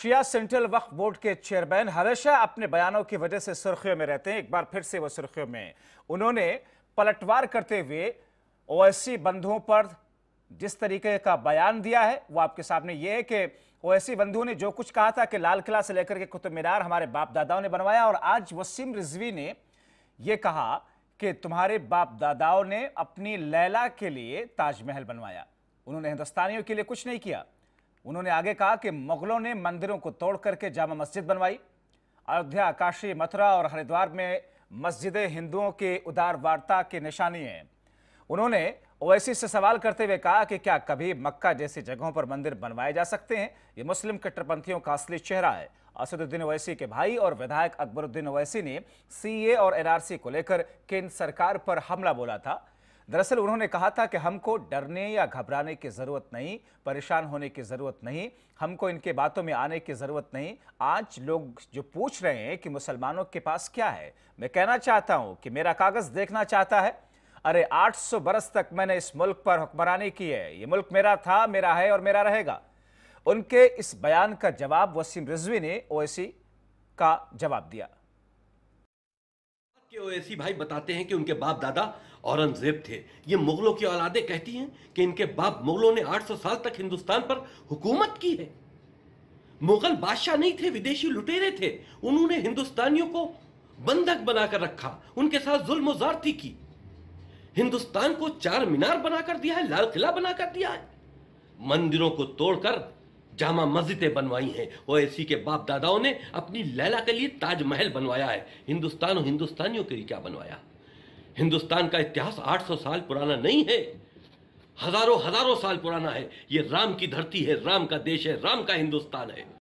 शिया central Waqf board के chairman हमेशा अपने बयानों की वजह से सुर्खियों में रहते हैं एक बार फिर से वो सुर्खियों में उन्होंने पलटवार करते हुए ओएससी बंधुओं पर जिस तरीके का बयान दिया है वो आपके सामने ये है कि ओएससी बंधुओं ने जो कुछ कहा था कि लाल किला से लेकर के कुतुब मीनार हमारे बाप दादाओं ने बनवाया और आज वसीम रिजवी ने ये कहा कि तुम्हारे बाप दादाओं ने अपनी लैला के लिए ताजमहल बनवाया उन्होंने हिंदुस्तानियों के लिए कुछ नहीं किया उन्होंने आगे कहा कि मुगलों ने मंदिरों को तोड़ करके जामा मस्जिद बनवाई अयोध्या काशी मथुरा और हरिद्वार में मस्जिदें हिंदुओं के वार्ता की निशानी हैं उन्होंने ओवैसी से सवाल करते हुए कहा कि क्या कभी मक्का जैसी जगहों पर मंदिर बनवाए जा सकते हैं ये मुस्लिम कट्टरपंथियों का असली चेहरा है असदुद्दीन ओवैसी के भाई और विधायक अकबरुद्दीन ओवैसी ने सीए और एनआरसी को लेकर केंद्र सरकार पर हमला बोला था दरअसल उन्होंने कहा था कि हमको डरने या घबराने की ज़रूरत नहीं परेशान होने की ज़रूरत नहीं हमको इनके बातों में आने की ज़रूरत नहीं आज लोग जो पूछ रहे हैं कि मुसलमानों के पास क्या है मैं कहना चाहता हूँ कि मेरा कागज़ देखना चाहता है अरे 800 बरस तक मैंने इस मुल्क पर हुक्मरानी की है ये मुल्क मेरा था मेरा है और मेरा रहेगा उनके इस बयान का जवाब वसीम रिजवी ने ओएसी का जवाब दिया के ओएसी भाई बताते हैं कि उनके बाप दादा औरंगजेब थे ये मुगलों की औलादे कहती हैं कि इनके बाप मुगलों ने 800 साल तक हिंदुस्तान पर हुकूमत की है मुगल बादशाह नहीं थे विदेशी लुटेरे थे उन्होंने हिंदुस्तानियों को बंधक बनाकर रखा उनके साथ जुल्म जारती की हिंदुस्तान को चार मीनार बनाकर दिया है लाल किला बनाकर दिया है मंदिरों को तोड़कर जामा मस्जिदें बनवाई हैं ओएसी के बाप दादाओं ने अपनी लैला के लिए ताजमहल बनवाया है हिंदुस्तान और हिंदुस्तानियों के लिए क्या बनवाया हिंदुस्तान का इतिहास 800 साल पुराना नहीं है हजारों हजारों साल पुराना है ये राम की धरती है राम का देश है राम का हिंदुस्तान है